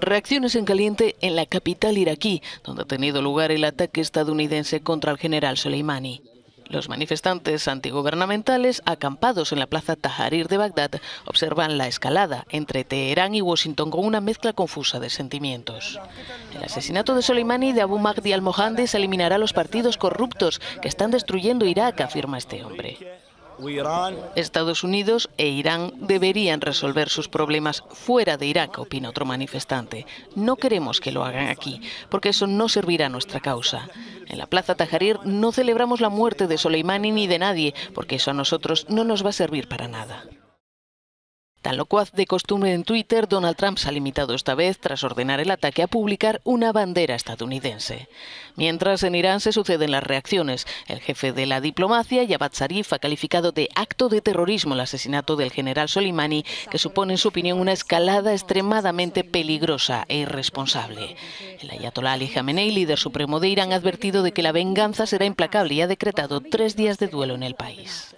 Reacciones en caliente en la capital iraquí, donde ha tenido lugar el ataque estadounidense contra el general Soleimani. Los manifestantes antigubernamentales acampados en la plaza Tahrir de Bagdad observan la escalada entre Teherán y Washington con una mezcla confusa de sentimientos. El asesinato de Soleimani y de Abu Mahdi al-Mohandis eliminará los partidos corruptos que están destruyendo Irak, afirma este hombre. Estados Unidos e Irán deberían resolver sus problemas fuera de Irak, opina otro manifestante. No queremos que lo hagan aquí, porque eso no servirá a nuestra causa. En la Plaza Tahrir no celebramos la muerte de Soleimani ni de nadie, porque eso a nosotros no nos va a servir para nada. Tan locuaz de costumbre en Twitter, Donald Trump se ha limitado esta vez, tras ordenar el ataque, a publicar una bandera estadounidense. Mientras en Irán se suceden las reacciones. El jefe de la diplomacia, Yabat Zarif, ha calificado de acto de terrorismo el asesinato del general Soleimani, que supone en su opinión una escalada extremadamente peligrosa e irresponsable. El ayatolá Ali Khamenei, líder supremo de Irán, ha advertido de que la venganza será implacable y ha decretado tres días de duelo en el país.